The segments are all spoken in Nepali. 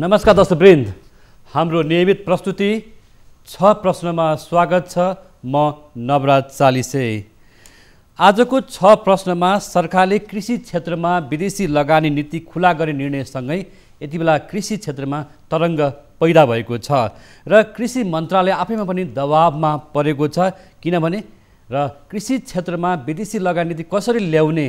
नमस्कार दर्शकवृन्द हाम्रो नियमित प्रस्तुति छ प्रश्नमा स्वागत छ म नवराज चालिसे आजको छ प्रश्नमा सरकारले कृषि क्षेत्रमा विदेशी लगानी नीति खुला गर्ने निर्णयसँगै यति बेला कृषि क्षेत्रमा तरङ्ग पैदा भएको छ र कृषि मन्त्रालय आफैमा पनि दबावमा परेको छ किनभने र कृषि क्षेत्रमा विदेशी लगानी नीति कसरी ल्याउने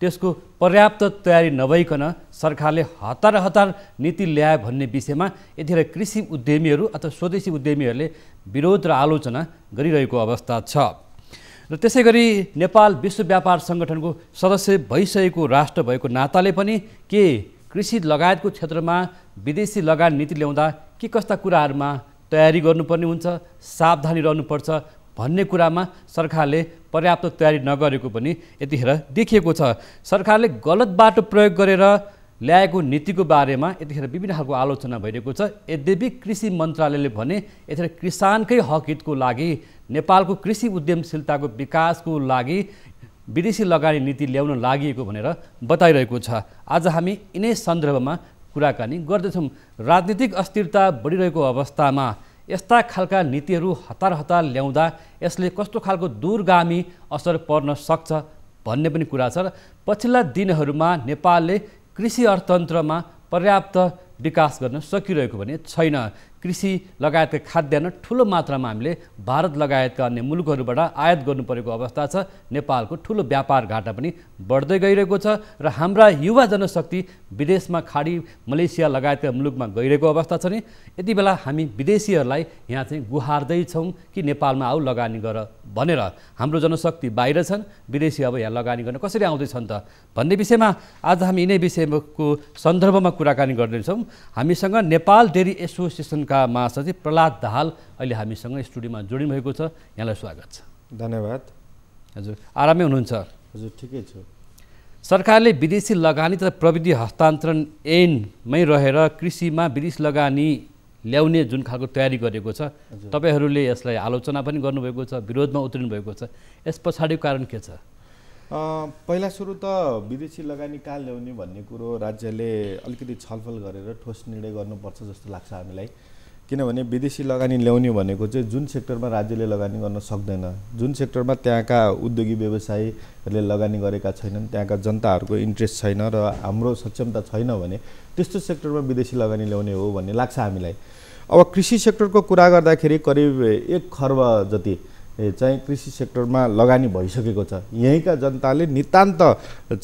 त्यसको पर्याप्त तयारी नभइकन सरकारले हतार हतार नीति ल्यायो भन्ने विषयमा यतिखेर कृषि उद्यमीहरू अथवा स्वदेशी उद्यमीहरूले विरोध र आलोचना गरिरहेको अवस्था छ र त्यसै गरी नेपाल विश्व व्यापार सङ्गठनको सदस्य भइसकेको राष्ट्र भएको नाताले पनि के कृषि लगायतको क्षेत्रमा विदेशी लगायत नीति ल्याउँदा के कस्ता कुराहरूमा तयारी गर्नुपर्ने हुन्छ सावधानी रहनुपर्छ भन्ने कुरामा सरकारले पर्याप्त तयारी नगरेको पनि यतिखेर देखिएको छ सरकारले गलत बाटो प्रयोग गरेर ल्याएको नीतिको बारेमा यतिखेर विभिन्न खालको आलोचना भइरहेको छ यद्यपि कृषि मन्त्रालयले भने यतिखेर किसानकै हक हितको लागि नेपालको कृषि उद्यमशीलताको विकासको लागि विदेशी लगानी नीति ल्याउन लागि भनेर बताइरहेको छ आज हामी यिनै सन्दर्भमा कुराकानी गर्दैछौँ राजनीतिक अस्थिरता बढिरहेको अवस्थामा यस्ता खालका नीतिहरू हतार हतार ल्याउँदा यसले कस्तो खालको दूरगामी असर पर्न सक्छ भन्ने पनि कुरा छ र पछिल्ला दिनहरूमा नेपालले कृषि अर्थतन्त्रमा पर्याप्त विकास गर्न सकिरहेको भने छैन कृषि लगायतका खाद्यान्न ठुलो मात्रामा हामीले भारत लगायतका अन्य मुलुकहरूबाट आयात गर्नुपरेको अवस्था छ नेपालको ठुलो व्यापार घाटा पनि बढ्दै गइरहेको छ र हाम्रा युवा जनशक्ति विदेशमा खाडी मलेसिया लगायतका मुलुकमा गइरहेको अवस्था छ नि यति बेला हामी विदेशीहरूलाई यहाँ चाहिँ गुहार्दैछौँ कि नेपालमा आऊ लगानी गर भनेर हाम्रो जनशक्ति बाहिर छन् विदेशी अब यहाँ लगानी गर्न कसरी आउँदैछन् त भन्ने विषयमा आज हामी यिनै विषयको सन्दर्भमा कुराकानी गर्दैछौँ हामीसँग नेपाल डेरी एसोसिएसन एसोसिएसनका महासचिव प्रहलाद दाहाल अहिले हामीसँग स्टुडियोमा जोडिनु भएको छ यहाँलाई स्वागत छ धन्यवाद हजुर आरामै हुनुहुन्छ हजुर ठिकै छु सरकारले विदेशी लगानी तथा प्रविधि हस्तान्तरण ऐनमै रहेर कृषिमा विदेशी लगानी ल्याउने जुन खालको तयारी गरेको छ तपाईँहरूले यसलाई आलोचना पनि गर्नुभएको छ विरोधमा उत्रिनु भएको छ यस पछाडिको कारण के छ पहिला सुरु त विदेशी लगानी कहाँ ल्याउने भन्ने कुरो राज्यले अलिकति छलफल गरेर ठोस निर्णय गर्नुपर्छ जस्तो लाग्छ हामीलाई किनभने विदेशी लगानी ल्याउने भनेको चाहिँ जुन सेक्टरमा राज्यले लगानी गर्न सक्दैन जुन सेक्टरमा त्यहाँका उद्योगी व्यवसायीहरूले लगानी गरेका छैनन् त्यहाँका जनताहरूको इन्ट्रेस्ट छैन र हाम्रो सक्षमता छैन भने त्यस्तो सेक्टरमा विदेशी लगानी ल्याउने हो भन्ने लाग्छ हामीलाई अब कृषि सेक्टरको कुरा गर्दाखेरि करिब एक खर्ब जति चाहिँ कृषि सेक्टरमा लगानी भइसकेको छ यहीँका जनताले नितान्त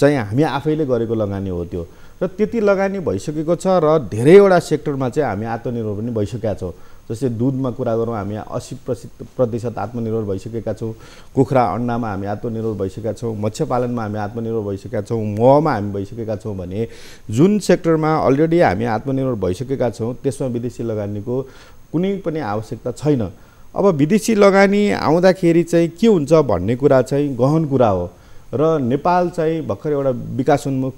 चाहिँ हामी आफैले गरेको लगानी हो त्यो र त्यति लगानी भइसकेको छ र धेरैवटा सेक्टरमा चाहिँ हामी आत्मनिर्भर पनि भइसकेका छौँ जस्तै दुधमा कुरा गरौँ हामी असी प्रतिशत आत्मनिर्भर भइसकेका छौँ कुखुरा अन्डामा हामी आत्मनिर्भर भइसकेका छौँ मत्स्यपालनमा हामी आत्मनिर्भर भइसकेका छौँ महमा हामी भइसकेका छौँ भने जुन सेक्टरमा अलरेडी हामी आत्मनिर्भर भइसकेका छौँ त्यसमा विदेशी लगानीको कुनै पनि आवश्यकता छैन अब विदेशी लगानी आउँदाखेरि चाहिँ के हुन्छ भन्ने कुरा चाहिँ गहन कुरा हो र नेपाल चाहिँ भर्खर एउटा विकासोन्मुख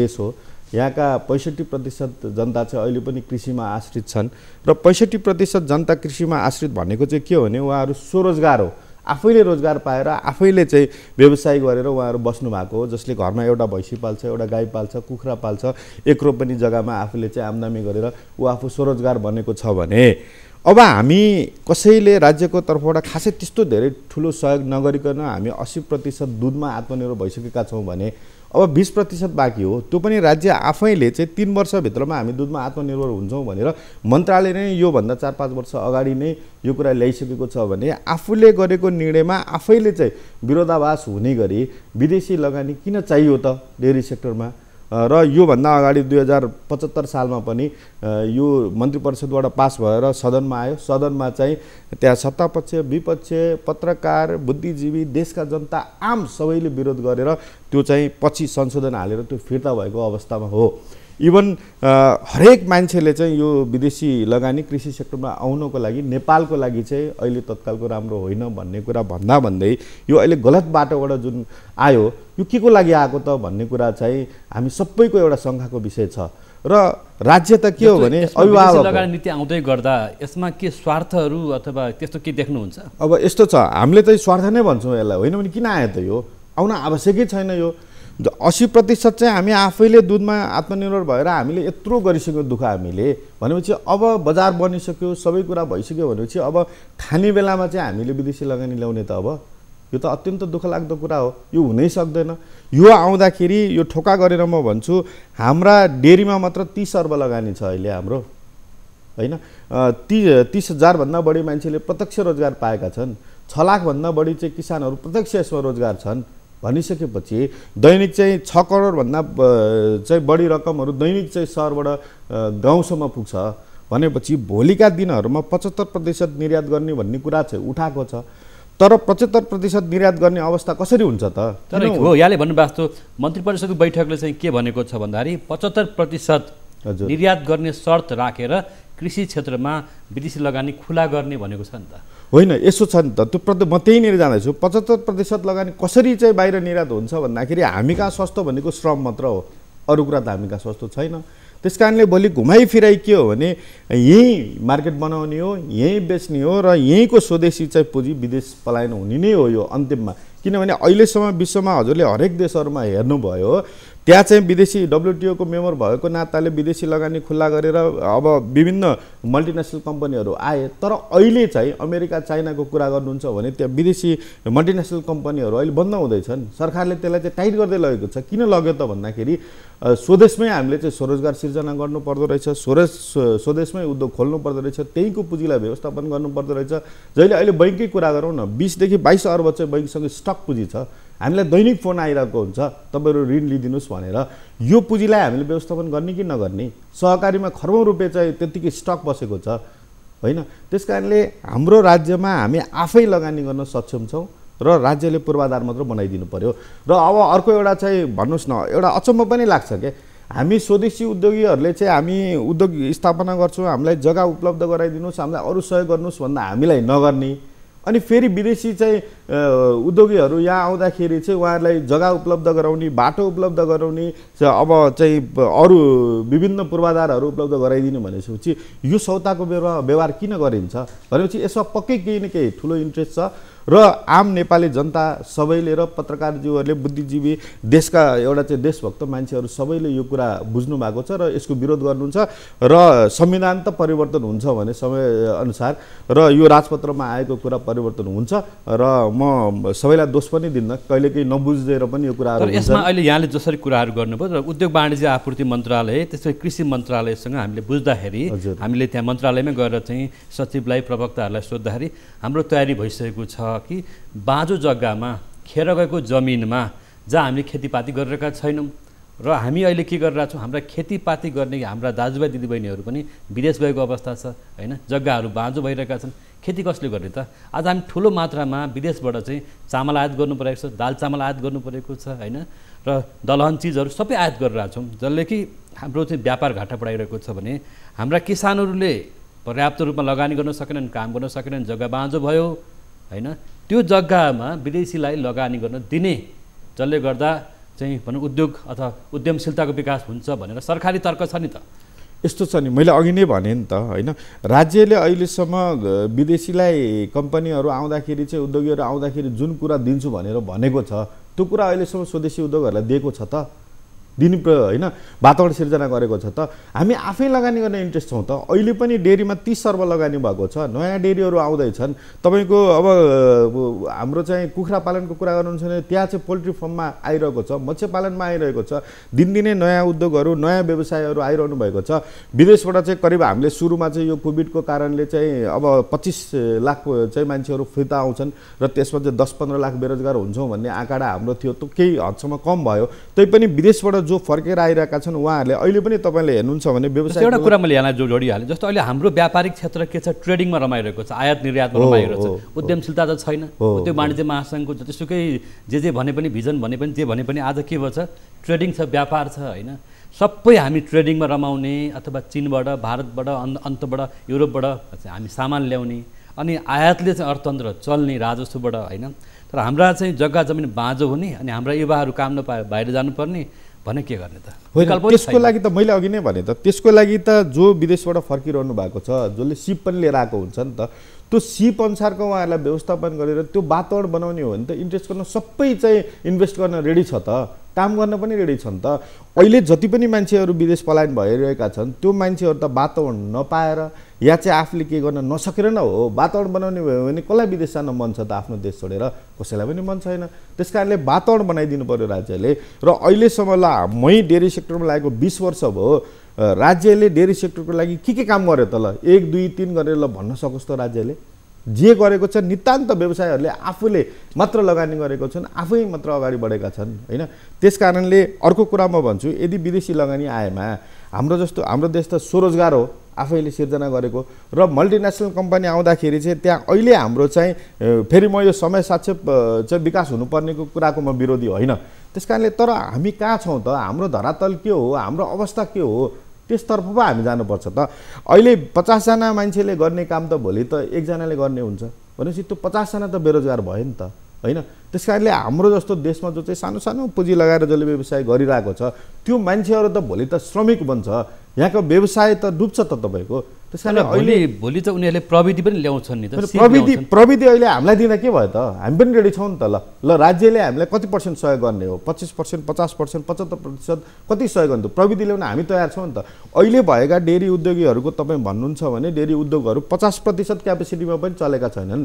देश हो यहाँका पैँसठी प्रतिशत जनता चाहिँ अहिले पनि कृषिमा आश्रित छन् र पैँसठी प्रतिशत जनता कृषिमा आश्रित भनेको चाहिँ के हो भने उहाँहरू स्वरोजगार हो आफैले रोजगार पाएर आफैले चाहिँ व्यवसाय गरेर उहाँहरू बस्नु भएको हो जसले घरमा एउटा भैँसी पाल्छ एउटा गाई पाल्छ कुखुरा पाल्छ एक रोपनी जग्गामा आफूले चाहिँ आम्दामी गरेर ऊ आफू स्वरोजगार बनेको छ भने अब हामी कसैले राज्यको तर्फबाट खासै त्यस्तो धेरै ठुलो सहयोग नगरिकन हामी असी प्रतिशत दुधमा आत्मनिर्भर भइसकेका छौँ भने अब बिस प्रतिशत बाँकी हो त्यो पनि राज्य आफैले चाहिँ तिन वर्षभित्रमा हामी दुधमा आत्मनिर्भर हुन्छौँ भनेर मन्त्रालय नै योभन्दा चार पाँच वर्ष अगाडि नै यो कुरा ल्याइसकेको छ भने आफूले गरेको निर्णयमा आफैले चाहिँ विरोधाभास हुने गरी विदेशी लगानी किन चाहियो त डेयरी सेक्टरमा र योभन्दा अगाडि दुई हजार पचहत्तर सालमा पनि यो मन्त्री परिषदबाट पास भएर सदनमा आयो सदनमा चाहिँ त्यहाँ सत्तापक्ष विपक्ष पत्रकार बुद्धिजीवी देशका जनता आम सबैले विरोध गरेर त्यो चाहिँ पछि संशोधन हालेर त्यो फिर्ता भएको अवस्थामा हो इभन uh, हरेक मान्छेले चाहिँ यो विदेशी लगानी कृषि सेक्टरमा आउनको लागि नेपालको लागि चाहिँ अहिले तत्कालको राम्रो होइन भन्ने कुरा भन्दा भन्दै यो अहिले गलत बाटोबाट जुन आयो यो के को लागि आएको त भन्ने कुरा चाहिँ हामी सबैको एउटा शङ्खाको विषय छ र राज्य त के हो भने अभिभावक लगानी नीति आउँदै गर्दा यसमा के स्वार्थहरू अथवा त्यस्तो के देख्नुहुन्छ अब यस्तो छ हामीले त स्वार्थ नै भन्छौँ यसलाई होइन भने किन आयो त यो आउन आवश्यकै छैन यो असी प्रतिशत चाहिँ हामी आफैले दुधमा आत्मनिर्भर भएर हामीले यत्रो गरिसक्यो दुःख हामीले भनेपछि अब बजार बनिसक्यो सबै कुरा भइसक्यो भनेपछि अब खाने बेलामा चाहिँ हामीले विदेशी लगानी ल्याउने त अब यो त अत्यन्त दुःखलाग्दो कुरा हो यो हुनै सक्दैन यो आउँदाखेरि यो ठोका गरेर म भन्छु हाम्रा डेरीमा मात्र तिस अर्ब लगानी छ अहिले हाम्रो होइन ती तिस हजारभन्दा बढी मान्छेले प्रत्यक्ष रोजगार पाएका छन् छ लाखभन्दा बढी चाहिँ किसानहरू प्रत्यक्ष यसमा रोजगार छन् भनिसकेपछि दैनिक चाहिँ छ करोडभन्दा चाहिँ बढी रकमहरू दैनिक चाहिँ सहरबाट गाउँसम्म पुग्छ भनेपछि भोलिका दिनहरूमा पचहत्तर प्रतिशत निर्यात गर्ने भन्ने कुरा चाहिँ उठाएको छ तर पचहत्तर प्रतिशत निर्यात गर्ने अवस्था कसरी हुन्छ त हो यहाँले भन्नु जस्तो मन्त्री परिषदको बैठकले चाहिँ के भनेको छ भन्दाखेरि पचहत्तर प्रतिशत निर्यात गर्ने शर्त राखेर कृषि क्षेत्रमा विदेशी लगानी खुला गर्ने भनेको छ नि त होइन यसो छ नि त त्यो प्रति म त्यहीँनिर जाँदैछु पचहत्तर प्रतिशत लगानी कसरी चाहिँ बाहिर निर्यात हुन्छ भन्दाखेरि हामी कहाँ सस्तो भनेको श्रम मात्र हो अरू कुरा त हामी कहाँ सस्तो छैन त्यस कारणले भोलि घुमाइफिराइ के हो भने यहीँ मार्केट बनाउने हो यहीँ बेच्ने हो र यहीँको स्वदेशी चाहिँ पुँजी विदेश पलायन हुने नै हो यो अन्तिममा किनभने अहिलेसम्म विश्वमा हजुरले हरेक देशहरूमा हेर्नुभयो त्यहाँ चाहिँ विदेशी डब्लुटिओको मेम्बर भएको नाताले विदेशी लगानी खुल्ला गरेर अब विभिन्न मल्टिनेसनल कम्पनीहरू आए तर अहिले चाहिँ अमेरिका चाइनाको कुरा गर्नुहुन्छ भने त्यहाँ विदेशी मल्टिनेसनल कम्पनीहरू अहिले बन्द हुँदैछन् सरकारले त्यसलाई चाहिँ टाइट गर्दै लगेको छ किन लग्यो त भन्दाखेरि स्वदेशमै हामीले चाहिँ स्वरोजगार सिर्जना गर्नुपर्दो रहेछ स्वदेश स्वदेशमै उद्योग खोल्नु पर्दो रहेछ त्यहीँको पुँजीलाई व्यवस्थापन गर्नुपर्दो रहेछ जहिले अहिले बैङ्ककै कुरा गरौँ न बिसदेखि बाइस अर्ब चाहिँ बैङ्कसँग स्टक पुँजी छ हामीलाई दैनिक फोन आइरहेको हुन्छ तपाईँहरू ऋण लिइदिनुहोस् भनेर यो पुँजीलाई हामीले व्यवस्थापन गर्ने कि नगर्ने सहकारीमा खर्बौँ रुपियाँ चाहिँ त्यत्तिकै स्टक बसेको छ होइन त्यस कारणले हाम्रो राज्यमा हामी आफै लगानी गर्न सक्षम छौँ र राज्यले पूर्वाधार मात्र बनाइदिनु पऱ्यो र अब अर्को एउटा चाहिँ भन्नुहोस् न एउटा अचम्म पनि लाग्छ के हामी स्वदेशी उद्योगीहरूले चाहिँ हामी उद्योग स्थापना गर्छौँ हामीलाई जग्गा उपलब्ध गराइदिनुहोस् हामीलाई अरू सहयोग गर्नुहोस् भन्दा हामीलाई नगर्ने अनि फेरि विदेशी चाहिँ उद्योगीहरू यहाँ आउँदाखेरि चाहिँ उहाँहरूलाई जग्गा उपलब्ध गराउने बाटो उपलब्ध गराउने अब चाहिँ अरू विभिन्न पूर्वाधारहरू उपलब्ध गराइदिनु भनेपछि यो सौताको व्यवहार किन गरिन्छ भनेपछि यसमा पक्कै केही न केही ठुलो इन्ट्रेस्ट छ र आम नेपाली जनता सबैले र पत्रकारज्यूहरूले बुद्धिजीवी देशका एउटा चाहिँ देशभक्त मान्छेहरू सबैले यो कुरा बुझ्नु भएको छ र यसको विरोध गर्नुहुन्छ र संविधान त परिवर्तन हुन्छ भने समय अनुसार र यो राजपत्रमा आएको कुरा परिवर्तन हुन्छ र म सबैलाई दोष पनि दिन्न कहिलेकाहीँ नबुझेर पनि यो कुराहरू यसमा अहिले यहाँले जसरी कुराहरू गर्नुभयो र उद्योग वाणिज्य आपूर्ति मन्त्रालय त्यसै कृषि मन्त्रालयसँग हामीले बुझ्दाखेरि हामीले त्यहाँ मन्त्रालयमै गएर चाहिँ सचिवलाई प्रवक्ताहरूलाई सोद्धाखेरि हाम्रो तयारी भइसकेको छ कि बाँझो जग्गामा खेर गएको जमिनमा जहाँ हामीले खेतीपाती गरिरहेका छैनौँ र हामी अहिले के गरिरहेछौँ हाम्रा खेतीपाती गर्ने हाम्रा दाजुभाइ दिदीबहिनीहरू पनि विदेश गएको अवस्था छ होइन जग्गाहरू बाँझो भइरहेका छन् खेती कसले गर्ने त आज हामी ठुलो मात्रामा विदेशबाट चाहिँ चामल आयात गर्नु परेको छ दाल चामल आयात गर्नु परेको छ होइन र दलहन चिजहरू सबै आयात गरिरहेछौँ जसले कि हाम्रो चाहिँ व्यापार घाटा बढाइरहेको छ भने हाम्रा किसानहरूले पर्याप्त रूपमा लगानी गर्न सकेनन् काम गर्न सकेनन् जग्गा बाँझो भयो होइन त्यो जग्गामा विदेशीलाई लगानी गर्न दिने जसले गर्दा चाहिँ भनौँ उद्योग अथवा उद्यमशीलताको विकास हुन्छ भनेर सरकारी तर्क छ नि त यस्तो छ नि मैले अघि नै भने नि त होइन राज्यले अहिलेसम्म विदेशीलाई कम्पनीहरू आउँदाखेरि चाहिँ उद्योगीहरू आउँदाखेरि जुन कुरा दिन्छु भनेर भनेको छ त्यो कुरा अहिलेसम्म स्वदेशी उद्योगहरूलाई दिएको छ त दिनु होइन वातावरण सिर्जना गरेको छ त हामी आफै लगानी गर्ने इन्ट्रेस्ट छौँ त अहिले पनि डेरीमा तिस सर्व लगानी भएको छ नयाँ डेरीहरू आउँदैछन् तपाईँको अब हाम्रो चाहिँ कुखुरा पालनको कुरा गर्नुहुन्छ भने त्यहाँ चाहिँ पोल्ट्री फर्ममा आइरहेको छ मत्स्य पालनमा आइरहेको छ दिनदिनै नयाँ उद्योगहरू नयाँ व्यवसायहरू आइरहनु भएको छ विदेशबाट चाहिँ करिब हामीले सुरुमा चाहिँ यो कोभिडको कारणले चाहिँ अब पच्चिस लाख चाहिँ मान्छेहरू फिर्ता आउँछन् र त्यसमा चाहिँ दस पन्ध्र लाख बेरोजगार हुन्छौँ भन्ने आँकडा हाम्रो थियो त्यो केही हदसम्म कम भयो तैपनि विदेशबाट जो फर्केर आइरहेका छन् उहाँहरूले अहिले पनि तपाईँले हेर्नुहुन्छ भने व्यवसाय एउटा कुरा मैले यहाँलाई जो जोडिहालेँ जस्तो अहिले हाम्रो व्यापारिक क्षेत्र के छ ट्रेडिङमा रमाइरहेको छ आयात निर्यातमा रमाइरहेको छ उद्यमशीलता त छैन त्यो वाणिज्य महासङ्घको जतिसुकै जे जे भने पनि भिजन भने पनि जे भने पनि आज के भयो छ ट्रेडिङ छ व्यापार छ होइन सबै हामी ट्रेडिङमा रमाउने अथवा चिनबाट भारतबाट अन्त अन्तबाट युरोपबाट हामी सामान ल्याउने अनि आयातले चाहिँ अर्थतन्त्र चल्ने राजस्वबाट होइन तर हाम्रा चाहिँ जग्गा जमिन बाँझो हुने अनि हाम्रा युवाहरू काम नपाए बाहिर जानुपर्ने भने के गर्ने त त्यसको लागि त मैले अघि नै भने त त्यसको लागि त जो विदेशबाट फर्किरहनु भएको छ जसले सिप पनि लिएर आएको हुन्छ नि त त्यो सिप अनुसारको उहाँहरूलाई व्यवस्थापन गरेर त्यो वातावरण बनाउने हो भने त इन्ट्रेस्ट गर्न सबै चाहिँ इन्भेस्ट गर्न रेडी छ त काम गर्न पनि रेडी छन् त अहिले जति पनि मान्छेहरू विदेश पलायन भइरहेका छन् त्यो मान्छेहरू त वातावरण नपाएर या चाहिँ आफूले के गर्न नसकेर न हो वातावरण बनाउने भयो भने कसलाई विदेश जान मन छ त आफ्नो देश छोडेर कसैलाई पनि मन छैन त्यस कारणले वातावरण बनाइदिनु पऱ्यो राज्यले र अहिलेसम्म ल मै डेरी सेक्टरमा लागेको बिस वर्ष भयो राज्यले डेरी सेक्टरको लागि के के काम गर्यो त ल एक दुई तिन गरेर ल भन्न सकोस् त राज्यले जे गरेको छ नितान्त व्यवसायहरूले आफूले मात्र लगानी गरेको छन् आफै मात्र अगाडि बढेका छन् होइन त्यस कारणले अर्को कुरा म भन्छु यदि विदेशी लगानी आएमा हाम्रो जस्तो हाम्रो देश त स्वरोजगार हो आफैले सिर्जना गरेको र मल्टिनेसनल कम्पनी आउँदाखेरि चाहिँ त्यहाँ अहिले हाम्रो चाहिँ फेरि म यो समय साक्ष चाहिँ विकास हुनुपर्नेको कुराको म विरोधी होइन त्यस कारणले तर हामी कहाँ छौँ त हाम्रो धरातल के हो हाम्रो अवस्था के हो त्यसतर्फ पो हामी जानुपर्छ त अहिले पचासजना मान्छेले गर्ने काम त भोलि त एकजनाले गर्ने हुन्छ भनेपछि त्यो पचासजना त बेरोजगार भयो नि त होइन त्यस कारणले हाम्रो जस्तो देशमा जो चाहिँ सानो सानो पुँजी लगाएर जसले व्यवसाय गरिरहेको छ त्यो मान्छेहरू त भोलि त श्रमिक बन्छ यहाँको व्यवसाय त डुब्छ त तपाईँको त्यस अहिले भोलि त उनीहरूले प्रविधि पनि ल्याउँछन् नि त प्रविधि प्रविधि अहिले हामीलाई दिँदा के भयो त हामी पनि रेडी छौँ नि त ल ल राज्यले हामीलाई कति पर्सेन्ट सहयोग गर्ने हो पच्चिस पर्सेन्ट पचास पर्सेन्ट पचहत्तर प्रतिशत कति सहयोग गर्नु प्रविधि ल्याउन हामी तयार छौँ नि त अहिले भएका डेरी उद्योगीहरूको तपाईँ भन्नुहुन्छ भने डेरी उद्योगहरू पचास प्रतिशत क्यापेसिटीमा पनि चलेका छैनन्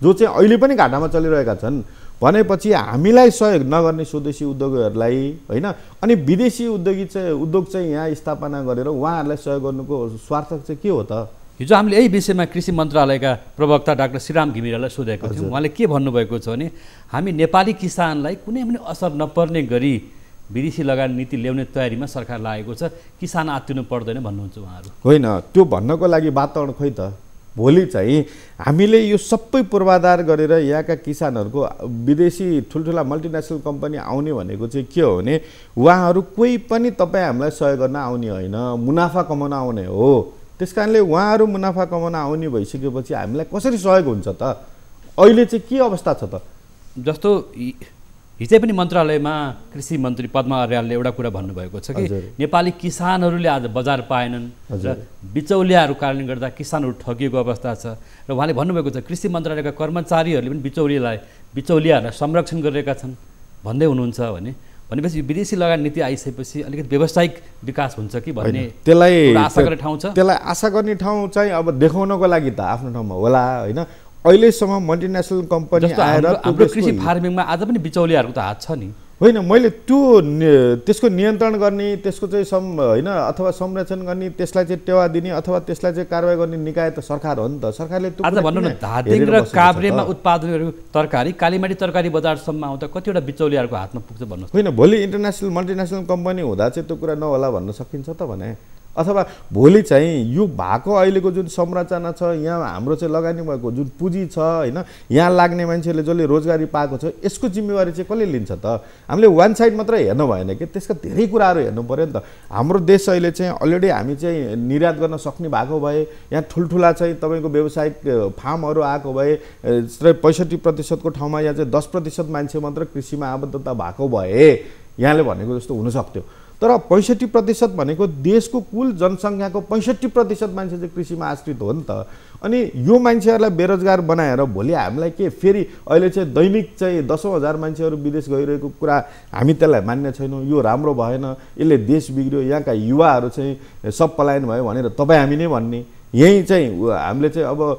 जो चाहिँ अहिले पनि घाटामा चलिरहेका छन् भनेपछि हामीलाई सहयोग नगर्ने स्वदेशी उद्योगहरूलाई होइन अनि विदेशी उद्योगी चाहिँ उद्योग चाहिँ यहाँ स्थापना गरेर उहाँहरूलाई सहयोग गर्नुको स्वार्थ चाहिँ के हो त हिजो हामीले यही विषयमा कृषि मन्त्रालयका प्रवक्ता डाक्टर श्रीराम घिमिरेलाई सोधेको थियौँ उहाँले के भन्नुभएको छ भने हामी नेपाली किसानलाई कुनै पनि असर नपर्ने गरी विदेशी लगानी नीति ल्याउने तयारीमा सरकार लागेको छ किसान आत्तिनु पर्दैन भन्नुहुन्छ उहाँहरू होइन त्यो भन्नको लागि वातावरण खोइ त भोलि चाहिँ हामीले यो सबै पूर्वाधार गरेर यहाँका किसानहरूको विदेशी ठुल्ठुला मल्टिनेसनल कम्पनी आउने भनेको चाहिँ के हो भने उहाँहरू कोही पनि तपाईँ हामीलाई सहयोग गर्न आउने होइन मुनाफा कमाउन आउने हो त्यस कारणले उहाँहरू मुनाफा कमाउन आउने भइसकेपछि हामीलाई कसरी सहयोग हुन्छ त अहिले चाहिँ के अवस्था छ त जस्तो हिजै पनि मन्त्रालयमा कृषि मन्त्री पद्मा अर्यालले एउटा कुरा भन्नुभएको छ कि नेपाली किसानहरूले आज बजार पाएनन् र बिचौलियाहरू कारणले गर्दा किसानहरू ठगिएको अवस्था छ र उहाँले भन्नुभएको छ कृषि मन्त्रालयका कर्मचारीहरूले पनि बिचौलियालाई बिचौलियाहरूलाई संरक्षण गरिरहेका छन् भन्दै हुनुहुन्छ भने भनेपछि विदेशी लगानी नीति आइसकेपछि अलिकति व्यावसायिक विकास हुन्छ कि भन्ने त्यसलाई आशा गर्ने ठाउँ छ त्यसलाई आशा गर्ने ठाउँ चाहिँ अब देखाउनको लागि त आफ्नो ठाउँमा होला होइन अहिलेसम्म मल्टिनेसनल कम्पनी आएर हाम्रो कृषि फार्मिङमा आज पनि बिचौलियाहरूको त हात छ नि होइन मैले त्यो त्यसको नियन्त्रण गर्ने त्यसको चाहिँ सम होइन अथवा संरक्षण गर्ने त्यसलाई चाहिँ टेवा दिने अथवा त्यसलाई चाहिँ कारवाही गर्ने निकाय त सरकार हो नि त सरकारले आज भन्नु न धादिङ र काभ्रेमा उत्पादन गरेको तरकारी कालीमाटी तरकारी बजारसम्म आउँदा कतिवटा बिचौलियाहरूको हातमा पुग्छ भन्नु होइन भोलि इन्टरनेसनल मल्टिनेसनल कम्पनी हुँदा चाहिँ त्यो कुरा नहोला भन्न सकिन्छ त भने अथवा भोलि चाहिँ यो भएको अहिलेको जुन संरचना छ यहाँ हाम्रो चाहिँ लगानी भएको जुन पुँजी छ होइन यहाँ लाग्ने मान्छेहरूले जसले रोजगारी पाएको छ यसको जिम्मेवारी चाहिँ कसले लिन्छ त हामीले वान साइड मात्रै हेर्नु भएन कि त्यसका धेरै कुराहरू हेर्नु पऱ्यो नि त हाम्रो देश अहिले चाहिँ अलरेडी हामी चाहिँ निर्यात गर्न सक्ने भएको भए यहाँ ठुल्ठुला चाहिँ तपाईँको व्यवसायिक फार्महरू आएको भए पैँसठी प्रतिशतको ठाउँमा यहाँ चाहिँ दस प्रतिशत मान्छे मात्र कृषिमा आबद्धता भएको भए यहाँले भनेको जस्तो हुनसक्थ्यो तर पैँसठी प्रतिशत भनेको देशको कुल जनसङ्ख्याको पैँसठी प्रतिशत मान्छे चाहिँ कृषिमा आश्रित हो नि त अनि यो मान्छेहरूलाई बेरोजगार बनाएर भोलि हामीलाई के फेरि अहिले चाहिँ दैनिक चाहिँ दसौँ हजार मान्छेहरू विदेश गइरहेको कुरा हामी त्यसलाई मान्य छैनौँ यो राम्रो भएन यसले देश बिग्रियो यहाँका युवाहरू चाहिँ सब पलायन भयो भनेर तपाईँ हामी नै भन्ने यहीँ चाहिँ हामीले चाहिँ अब